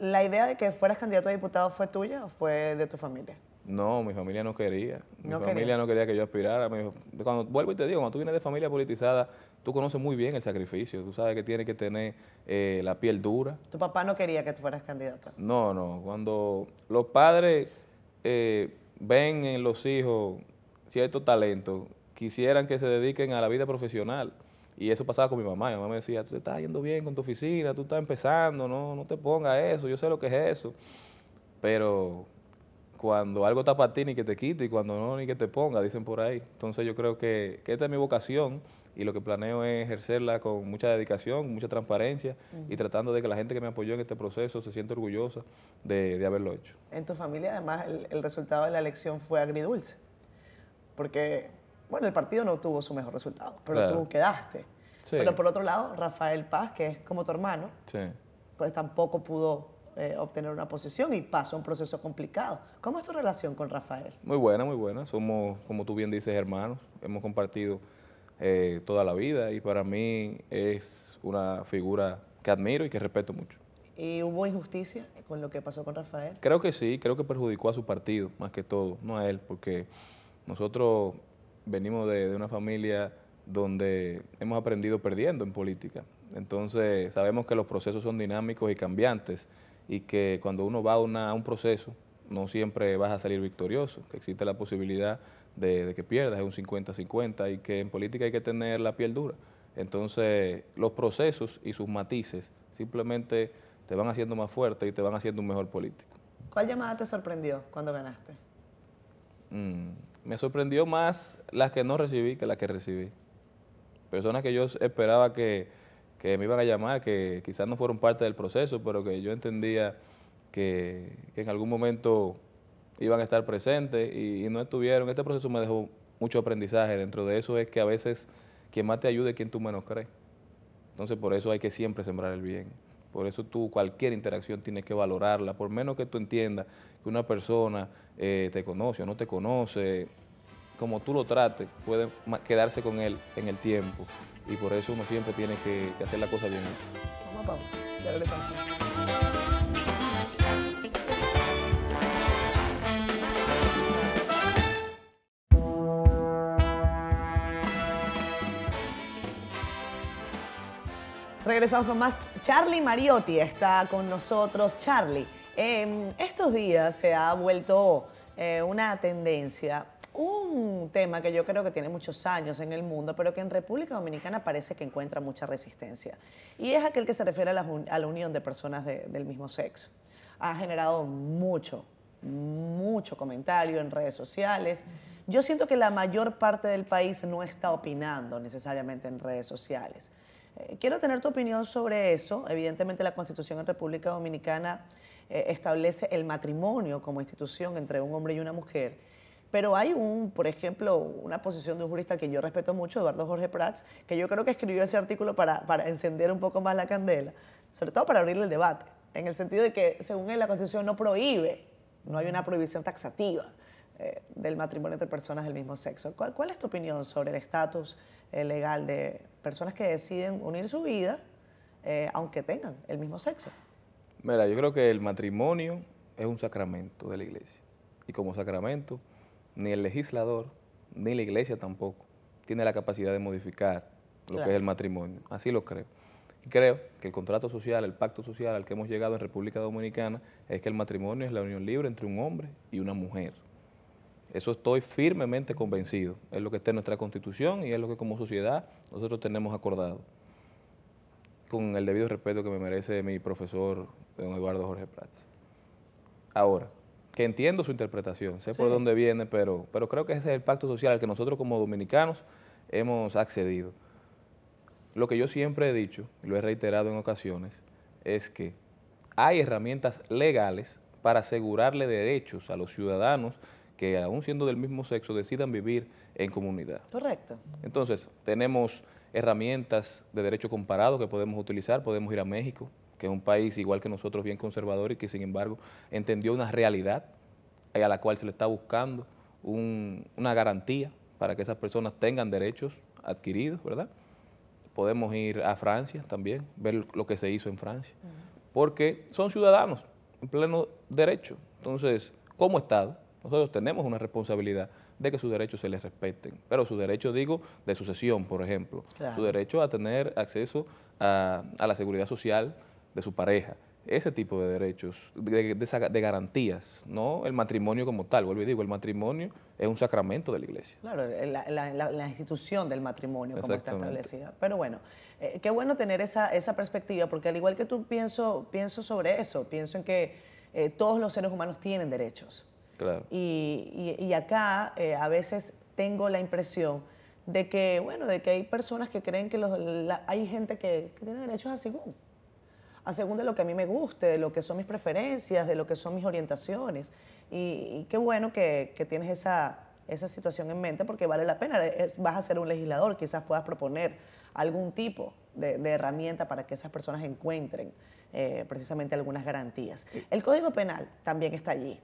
¿La idea de que fueras candidato a diputado fue tuya o fue de tu familia? No, mi familia no quería. Mi familia no quería que yo aspirara. Cuando vuelvo y te digo, cuando tú vienes de familia politizada, tú conoces muy bien el sacrificio. Tú sabes que tienes que tener eh, la piel dura. ¿Tu papá no quería que tú fueras candidato? No, no. Cuando los padres eh, ven en los hijos cierto talento, quisieran que se dediquen a la vida profesional. Y eso pasaba con mi mamá. Mi mamá me decía, tú te estás yendo bien con tu oficina, tú estás empezando, no, no te pongas eso, yo sé lo que es eso. Pero cuando algo está para ti ni que te quite y cuando no ni que te ponga, dicen por ahí. Entonces yo creo que, esta es mi vocación y lo que planeo es ejercerla con mucha dedicación, mucha transparencia y tratando de que la gente que me apoyó en este proceso se sienta orgullosa de, haberlo hecho. En tu familia además el, resultado de la elección fue agridulce, porque bueno, el partido no tuvo su mejor resultado, pero tú quedaste. Pero por otro lado, Rafael Paz, que es como tu hermano, pues tampoco pudo eh, obtener una posición y paso a un proceso complicado. ¿Cómo es tu relación con Rafael? Muy buena, muy buena. Somos, como tú bien dices, hermanos. Hemos compartido eh, toda la vida y para mí es una figura que admiro y que respeto mucho. ¿Y hubo injusticia con lo que pasó con Rafael? Creo que sí, creo que perjudicó a su partido más que todo, no a él, porque nosotros venimos de una familia donde hemos aprendido perdiendo en política. Entonces sabemos que los procesos son dinámicos y cambiantes y que cuando uno va a, un proceso no siempre vas a salir victorioso, que existe la posibilidad de, que pierdas, es un 50-50 y que en política hay que tener la piel dura. Entonces, los procesos y sus matices simplemente te van haciendo más fuerte y te van haciendo un mejor político. ¿Cuál llamada te sorprendió cuando ganaste? Mm, me sorprendió más las que no recibí que las que recibí. Personas que yo esperaba que, que me iban a llamar, que quizás no fueron parte del proceso, pero que yo entendía que, en algún momento iban a estar presentes y, no estuvieron. Este proceso me dejó mucho aprendizaje. Dentro de eso es que a veces quien más te ayude es quien tú menos crees. Entonces por eso hay que siempre sembrar el bien. Por eso tú cualquier interacción tienes que valorarla, por menos que tú entiendas que una persona eh, te conoce o no te conoce, como tú lo trates, puede quedarse con él en el tiempo. Y por eso uno siempre tiene que, hacer la cosa bien. Vamos, Regresamos con más. Charlie Mariotti está con nosotros. Charlie, en em, estos días se ha vuelto eh, una tendencia un tema que yo creo que tiene muchos años en el mundo, pero que en República Dominicana parece que encuentra mucha resistencia. Y es aquel que se refiere a la, unión de personas del mismo sexo. Ha generado mucho, mucho comentario en redes sociales. Yo siento que la mayor parte del país no está opinando necesariamente en redes sociales. Eh, quiero tener tu opinión sobre eso. Evidentemente la Constitución en República Dominicana eh, establece el matrimonio como institución entre un hombre y una mujer pero hay un, por ejemplo, una posición de un jurista que yo respeto mucho, Eduardo Jorge Prats, que yo creo que escribió ese artículo para, encender un poco más la candela, sobre todo para abrirle el debate, en el sentido de que, según él, la Constitución no prohíbe, no hay una prohibición taxativa eh, del matrimonio entre personas del mismo sexo. ¿Cuál, es tu opinión sobre el estatus eh, legal de personas que deciden unir su vida, eh, aunque tengan el mismo sexo? Mira, yo creo que el matrimonio es un sacramento de la iglesia. Y como sacramento, ni el legislador, ni la iglesia tampoco, tiene la capacidad de modificar lo que es el matrimonio. Así lo creo. Creo que el contrato social, el pacto social al que hemos llegado en República Dominicana es que el matrimonio es la unión libre entre un hombre y una mujer. Eso estoy firmemente convencido. Es lo que está en nuestra constitución y es lo que como sociedad nosotros tenemos acordado. Con el debido respeto que me merece mi profesor, don Eduardo Jorge Prats. Ahora, que entiendo su interpretación, sé por dónde viene, pero, pero creo que ese es el pacto social al que nosotros como dominicanos hemos accedido. Lo que yo siempre he dicho, y lo he reiterado en ocasiones, es que hay herramientas legales para asegurarle derechos a los ciudadanos que, aún siendo del mismo sexo, decidan vivir en comunidad. Correcto. Entonces, tenemos herramientas de derecho comparado que podemos utilizar, podemos ir a México, que es un país igual que nosotros bien conservador y que sin embargo entendió una realidad a la cual se le está buscando una garantía para que esas personas tengan derechos adquiridos, ¿verdad? Podemos ir a Francia también, ver lo que se hizo en Francia, porque son ciudadanos en pleno derecho. Entonces, como Estado, nosotros tenemos una responsabilidad de que sus derechos se les respeten, pero su derecho, digo, de sucesión, por ejemplo, su derecho a tener acceso a la seguridad social, de su pareja, ese tipo de derechos, de, garantías, no el matrimonio como tal. Vuelvo y digo, el matrimonio es un sacramento de la iglesia. Claro, la, institución del matrimonio como está establecida. Pero bueno, eh, qué bueno tener esa, esa perspectiva, porque al igual que tú pienso, pienso sobre eso, pienso en que eh, todos los seres humanos tienen derechos. Claro. Y, acá eh, a veces tengo la impresión de que, bueno, de que hay personas que creen que los, hay gente que, tiene derechos a como a según de lo que a mí me guste, de lo que son mis preferencias, de lo que son mis orientaciones. Y, qué bueno que, tienes esa, situación en mente porque vale la pena. Eh, vas a ser un legislador, quizás puedas proponer algún tipo de, herramienta para que esas personas encuentren eh, precisamente algunas garantías. El Código Penal también está allí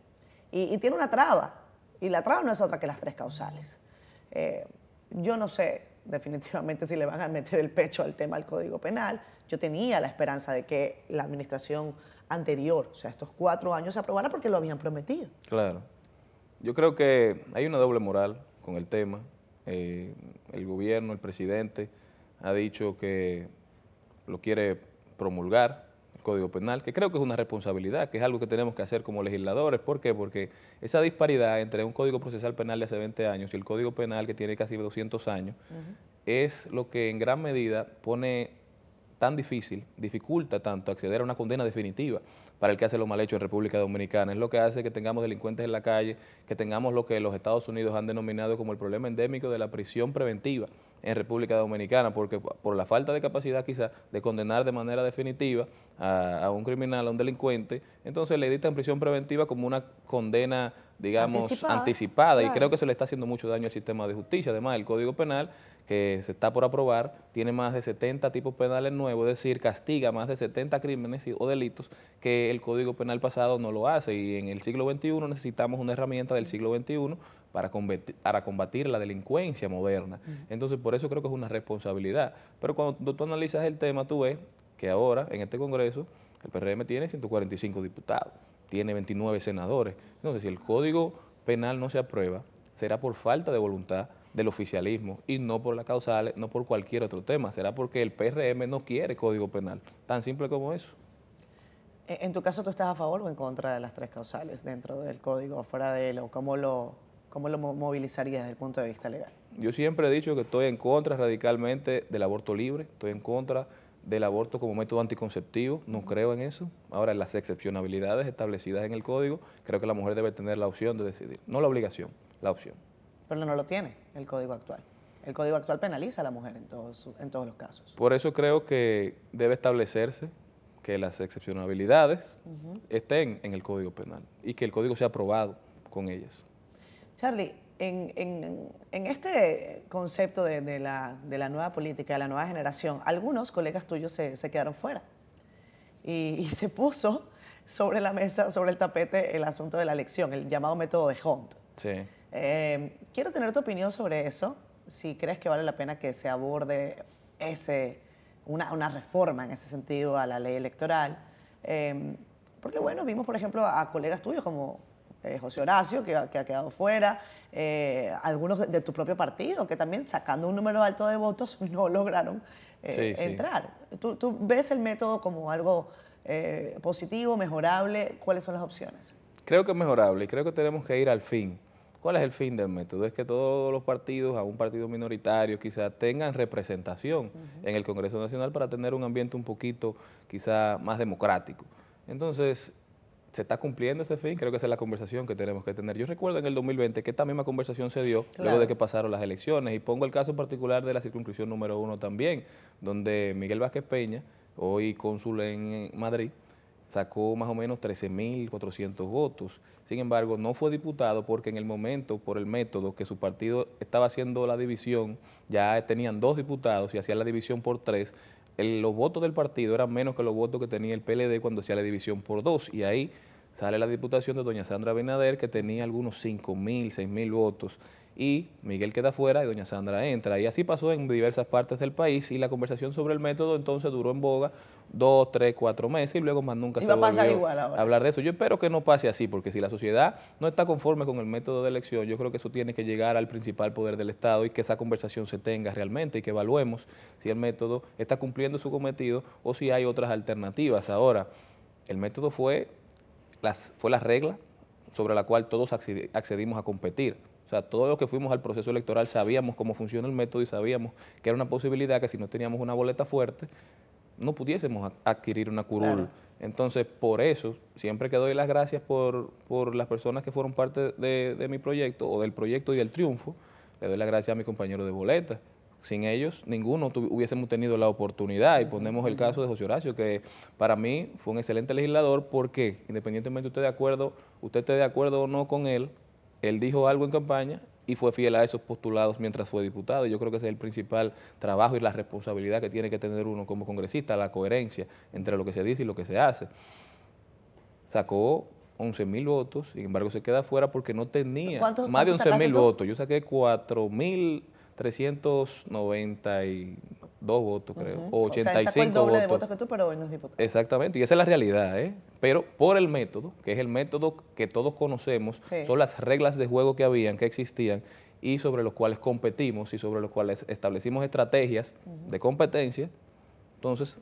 y, tiene una traba, y la traba no es otra que las tres causales. Eh, yo no sé definitivamente si le van a meter el pecho al tema del Código Penal, yo tenía la esperanza de que la administración anterior, o sea, estos cuatro años, se aprobara porque lo habían prometido. Claro. Yo creo que hay una doble moral con el tema. Eh, el gobierno, el presidente, ha dicho que lo quiere promulgar, Código Penal, que creo que es una responsabilidad, que es algo que tenemos que hacer como legisladores. ¿Por qué? Porque esa disparidad entre un Código Procesal Penal de hace 20 años y el Código Penal que tiene casi 200 años es lo que en gran medida pone tan difícil, dificulta tanto acceder a una condena definitiva para el que hace lo mal hecho en República Dominicana. Es lo que hace que tengamos delincuentes en la calle, que tengamos lo que los Estados Unidos han denominado como el problema endémico de la prisión preventiva en República Dominicana, porque por la falta de capacidad quizás de condenar de manera definitiva a, un criminal, a un delincuente, entonces le en prisión preventiva como una condena, digamos, anticipada, y creo que se le está haciendo mucho daño al sistema de justicia. Además, el Código Penal, que se está por aprobar, tiene más de 70 tipos penales nuevos, es decir, castiga más de 70 crímenes o delitos que el Código Penal pasado no lo hace y en el siglo XXI necesitamos una herramienta del siglo XXI para combatir, la delincuencia moderna. Entonces, por eso creo que es una responsabilidad. Pero cuando tú analizas el tema, tú ves que ahora, en este Congreso, el PRM tiene 145 diputados, tiene 29 senadores. Entonces, si el Código Penal no se aprueba, será por falta de voluntad del oficialismo y no por las causales, no por cualquier otro tema. Será porque el PRM no quiere Código Penal. Tan simple como eso. E, en tu caso, ¿tú estás a favor o en contra de las tres causales dentro del código, fuera de él, o cómo lo, ¿Cómo lo movilizaría desde el punto de vista legal? Yo siempre he dicho que estoy en contra radicalmente del aborto libre, estoy en contra del aborto como método anticonceptivo, no creo en eso. Ahora, en las excepcionalidades establecidas en el código, creo que la mujer debe tener la opción de decidir, no la obligación, la opción. Pero no lo tiene el código actual. El código actual penaliza a la mujer en todos, en todos los casos. Por eso creo que debe establecerse que las excepcionalidades estén en el código penal y que el código sea aprobado con ellas. Charlie, en, en, este concepto de, de, la, de, la, nueva política, de la nueva generación, algunos colegas tuyos se, se quedaron fuera y, se puso sobre la mesa, sobre el tapete, el asunto de la elección, el llamado método de Hunt. Sí. Eh, quiero tener tu opinión sobre eso, si crees que vale la pena que se aborde ese, una, una reforma en ese sentido a la ley electoral. Eh, porque bueno, vimos por ejemplo a colegas tuyos como eh, José Horacio, que, ha quedado fuera, eh, algunos de, tu propio partido, que también sacando un número alto de votos no lograron eh, entrar. ¿Tú, ves el método como algo positivo, mejorable? ¿Cuáles son las opciones? Creo que es mejorable y creo que tenemos que ir al fin. ¿Cuál es el fin del método? Es que todos los partidos, a un partido minoritario, quizás tengan representación en el Congreso Nacional para tener un ambiente un poquito quizá más democrático. Entonces, ¿Se está cumpliendo ese fin? Creo que esa es la conversación que tenemos que tener. Yo recuerdo en el 2020 que esta misma conversación se dio luego de que pasaron las elecciones. Y pongo el caso particular de la circunscripción número uno también, donde Miguel Vázquez Peña, hoy cónsul en Madrid, sacó más o menos 13.400 votos. Sin embargo, no fue diputado porque en el momento, por el método que su partido estaba haciendo la división, ya tenían dos diputados y hacía la división por tres, los votos del partido eran menos que los votos que tenía el PLD cuando hacía la división por dos. Y ahí sale la diputación de doña Sandra Benader, que tenía algunos 5.000, mil, mil votos, y Miguel queda fuera y doña Sandra entra. Y así pasó en diversas partes del país, y la conversación sobre el método entonces duró en boga dos, tres, cuatro meses, y luego más nunca se va a hablar de eso. Yo espero que no pase así, porque si la sociedad no está conforme con el método de elección, yo creo que eso tiene que llegar al principal poder del Estado y que esa conversación se tenga realmente y que evaluemos si el método está cumpliendo su cometido o si hay otras alternativas. Ahora, el método fue fue la regla sobre la cual todos accedimos a competir. O sea, todos los que fuimos al proceso electoral sabíamos cómo funciona el método y sabíamos que era una posibilidad que si no teníamos una boleta fuerte, no pudiésemos adquirir una curul. Entonces, por eso, siempre que doy las gracias por, las personas que fueron parte de, de mi proyecto o del proyecto y del triunfo, le doy las gracias a mi compañero de boleta, sin ellos, ninguno hubiésemos tenido la oportunidad. Y ponemos el caso de José Horacio, que para mí fue un excelente legislador porque, independientemente usted de acuerdo, usted esté de acuerdo o no con él, él dijo algo en campaña y fue fiel a esos postulados mientras fue diputado. Yo creo que ese es el principal trabajo y la responsabilidad que tiene que tener uno como congresista, la coherencia entre lo que se dice y lo que se hace. Sacó 11 mil votos, sin embargo se queda fuera porque no tenía más de 11 mil votos. Yo saqué 4 mil 392 votos, creo, o 85 sea, votos. que tú, pero no es Exactamente, y esa es la realidad, ¿eh? Pero por el método, que es el método que todos conocemos, son las reglas de juego que habían, que existían, y sobre los cuales competimos y sobre los cuales establecimos estrategias de competencia. Entonces,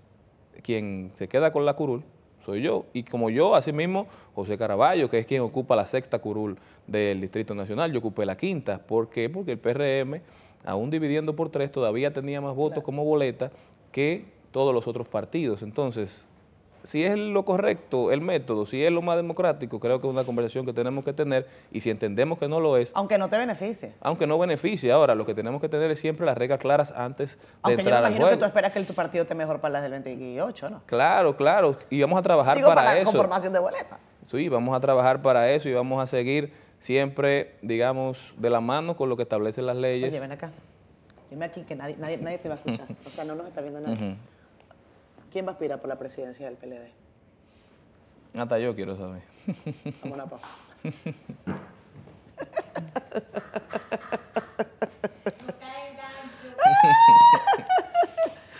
quien se queda con la curul soy yo. Y como yo, mismo, José Caraballo, que es quien ocupa la sexta curul del Distrito Nacional, yo ocupé la quinta. ¿Por qué? Porque el PRM aún dividiendo por tres, todavía tenía más votos como boleta que todos los otros partidos. Entonces, si es lo correcto, el método, si es lo más democrático, creo que es una conversación que tenemos que tener y si entendemos que no lo es... Aunque no te beneficie. Aunque no beneficie. Ahora, lo que tenemos que tener es siempre las reglas claras antes de entrar al Aunque yo imagino que tú esperas que tu partido esté mejor para las del 28, ¿no? Claro, claro. Y vamos a trabajar para, eso. para la conformación de boleta. Sí, vamos a trabajar para eso y vamos a seguir siempre, digamos, de la mano con lo que establecen las leyes. Oye, ven acá. Dime aquí que nadie, nadie, nadie te va a escuchar. O sea, no nos está viendo nadie. ¿Quién va a aspirar por la presidencia del PLD? Hasta yo quiero saber. Vamos a una pausa.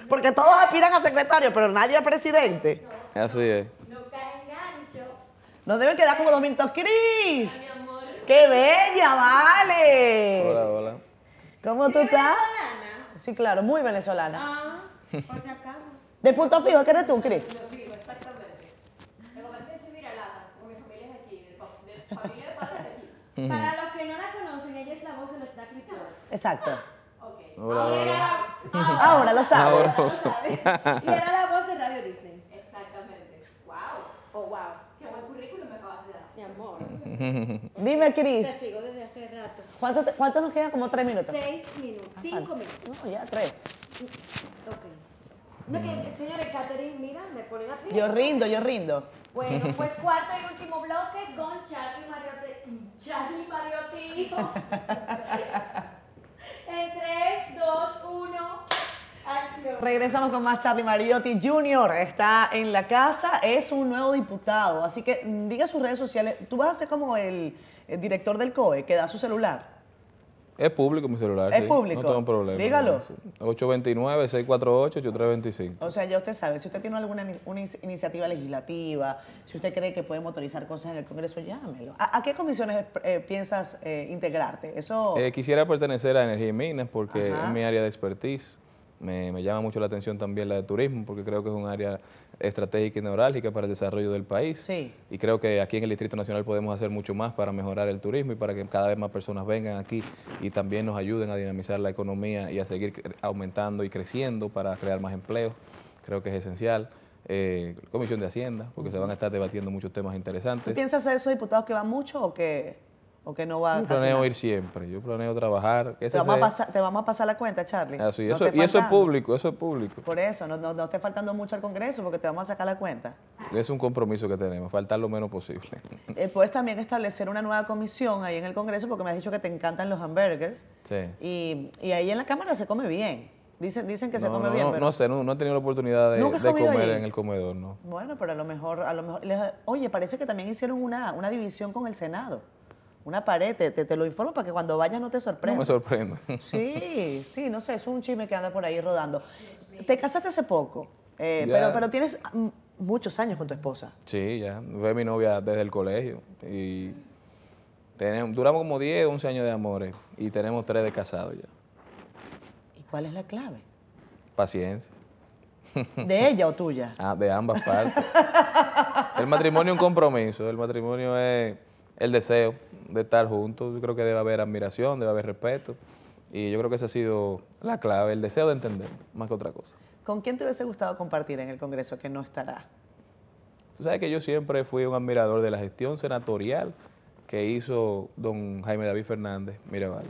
Porque todos aspiran a secretario, pero nadie a presidente. Así es. No caen gancho. Nos deben quedar como dos minutos, Cris. ¡Qué bella, vale! Hola, hola. ¿Cómo tú estás? venezolana? Sí, claro, muy venezolana. Ah, por si acaso. ¿De punto fijo ¿qué eres tú, Cris? punto fijo, exactamente. Me que a a que soy porque mi familia es de aquí, de familia de padres de aquí. Para los que no la conocen, ella es la voz de la Snack Exacto. Ah, ok. Ahora, ahora lo sabes. Ahora lo sabes. Y era la Dime, Cris. Te sigo desde hace rato. ¿Cuánto, nos queda? Como tres minutos. Seis minutos. Ah, cinco minutos. No, ya, tres. Ok. No, señores, Catherine, mira, me pone la pila. Yo rindo, yo rindo. Bueno, pues cuarto y último bloque con Charlie Mariotti. Charlie Mariotti. en tres, dos, uno. Regresamos con más Charlie Mariotti Jr. Está en la casa, es un nuevo diputado, así que mm, diga sus redes sociales. Tú vas a ser como el, director del COE, que da su celular. Es público mi celular. Es público. No tengo problema. Dígalo. 829-648-8325. O sea, ya usted sabe, si usted tiene alguna iniciativa legislativa, si usted cree que puede motorizar cosas en el Congreso, llámelo. ¿A, qué comisiones eh, piensas eh, integrarte? Eso. Eh, quisiera pertenecer a Energía y Minas porque es mi área de expertise. Me, llama mucho la atención también la de turismo, porque creo que es un área estratégica y neurálgica para el desarrollo del país. Y creo que aquí en el Distrito Nacional podemos hacer mucho más para mejorar el turismo y para que cada vez más personas vengan aquí y también nos ayuden a dinamizar la economía y a seguir aumentando y creciendo para crear más empleo. Creo que es esencial. Eh, comisión de Hacienda, porque se van a estar debatiendo muchos temas interesantes. ¿Tú piensas esos diputados, que van mucho o que que no va Yo planeo ir siempre, yo planeo trabajar. te, vamos a pasar, la cuenta, Charlie. y eso es público, eso es público. Por eso, no, no, esté faltando mucho al Congreso porque te vamos a sacar la cuenta. Es un compromiso que tenemos, faltar lo menos posible. Eh, puedes también establecer una nueva comisión ahí en el Congreso porque me has dicho que te encantan los hamburgers. Y, ahí en la Cámara se come bien. Dicen, que se come bien, no, sé, no, he tenido la oportunidad de, comer en el comedor, ¿no? Bueno, pero a lo mejor... A lo mejor oye, parece que también hicieron una división con el Senado. Una pared, te, lo informo para que cuando vayas no te sorprenda. No me sorprenda. Sí, sí, no sé, es un chisme que anda por ahí rodando. Te casaste hace poco, eh, pero, pero tienes muchos años con tu esposa. Sí, ya. Fue mi novia desde el colegio. Y tenemos, duramos como 10, 11 años de amores. Y tenemos tres de casados ya. ¿Y cuál es la clave? Paciencia. ¿De ella o tuya? Ah, de ambas partes. el matrimonio es un compromiso. El matrimonio es el deseo de estar juntos. Yo creo que debe haber admiración, debe haber respeto. Y yo creo que esa ha sido la clave, el deseo de entender, más que otra cosa. ¿Con quién te hubiese gustado compartir en el Congreso que no estará? Tú sabes que yo siempre fui un admirador de la gestión senatorial que hizo don Jaime David Fernández Mirabal.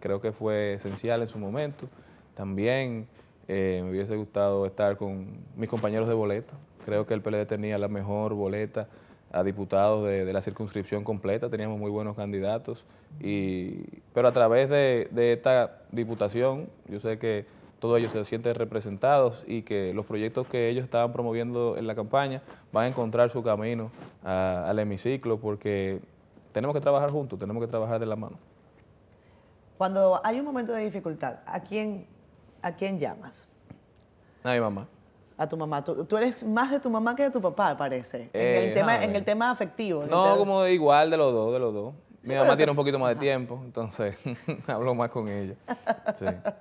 Creo que fue esencial en su momento. También eh, me hubiese gustado estar con mis compañeros de boleta. Creo que el PLD tenía la mejor boleta a diputados de, la circunscripción completa, teníamos muy buenos candidatos, y, pero a través de, esta diputación, yo sé que todos ellos se sienten representados y que los proyectos que ellos estaban promoviendo en la campaña van a encontrar su camino al hemiciclo porque tenemos que trabajar juntos, tenemos que trabajar de la mano. Cuando hay un momento de dificultad, ¿a quién, a quién llamas? A mi mamá a tu mamá. Tú, tú, eres más de tu mamá que de tu papá, parece. en, el eh, tema, en el tema afectivo. No, como igual de los dos, de los dos. Mi mamá tiene un poquito más de tiempo, entonces hablo más con ella.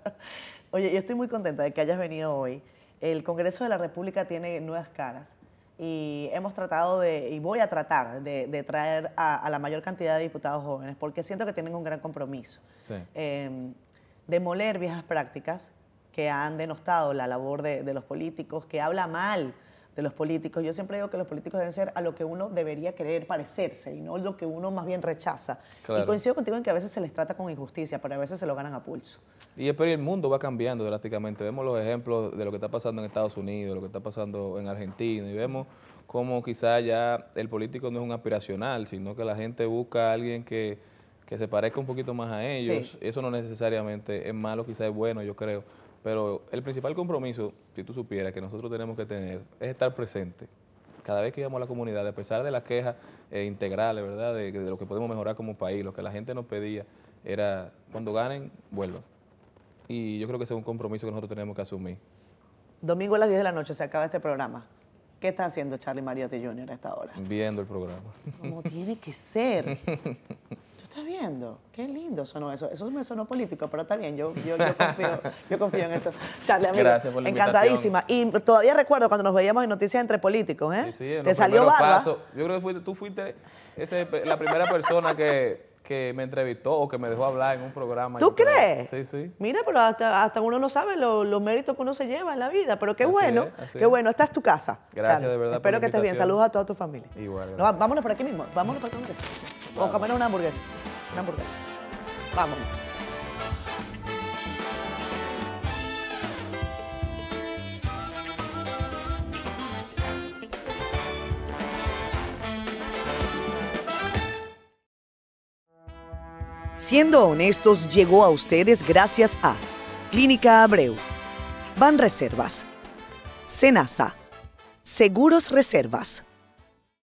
Oye, yo estoy muy contenta de que hayas venido hoy. El Congreso de la República tiene nuevas caras y hemos tratado de, y voy a tratar de, traer a, la mayor cantidad de diputados jóvenes porque siento que tienen un gran compromiso. Sí. Eh, em, demoler viejas prácticas que han denostado la labor de, los políticos, que habla mal de los políticos. Yo siempre digo que los políticos deben ser a lo que uno debería querer parecerse y no lo que uno más bien rechaza. Y coincido contigo en que a veces se les trata con injusticia, pero a veces se lo ganan a pulso. Y el mundo va cambiando drásticamente. Vemos los ejemplos de lo que está pasando en Estados Unidos, lo que está pasando en Argentina y vemos cómo quizá ya el político no es un aspiracional, sino que la gente busca a alguien que, se parezca un poquito más a ellos. Eso no necesariamente es malo, quizá es bueno, yo creo. Pero el principal compromiso, si tú supieras, que nosotros tenemos que tener es estar presente. Cada vez que íbamos a la comunidad, a pesar de las quejas eh, integrales, ¿verdad? De, de, lo que podemos mejorar como país, lo que la gente nos pedía era, cuando ganen, vuelvan. Y yo creo que ese es un compromiso que nosotros tenemos que asumir. Domingo a las 10 de la noche se acaba este programa. ¿Qué está haciendo Charlie Mariotti Jr. a esta hora? Viendo el programa. Como tiene que ser. estás viendo? Qué lindo sonó eso. Eso me sonó político, pero está bien, yo, yo, confío, yo confío, en eso. Charlie, Gracias por encantadísima. Y todavía recuerdo cuando nos veíamos en Noticias Entre Políticos, ¿eh? Sí, Te salió barba. Yo creo que fuiste, tú fuiste la primera persona que, que me entrevistó o que me dejó hablar en un programa. ¿Tú crees? Sí, sí. Mira, pero hasta, uno no sabe los méritos que uno se lleva en la vida. Pero qué bueno, qué bueno. Esta es tu casa. Gracias, de verdad. Espero que estés bien. Saludos a toda tu familia. Igual. vámonos por aquí mismo. Vámonos por el Congreso. Vamos. O comer una hamburguesa. Una hamburguesa. Vamos. Siendo honestos, llegó a ustedes gracias a Clínica Abreu, van Reservas, Senasa, Seguros Reservas.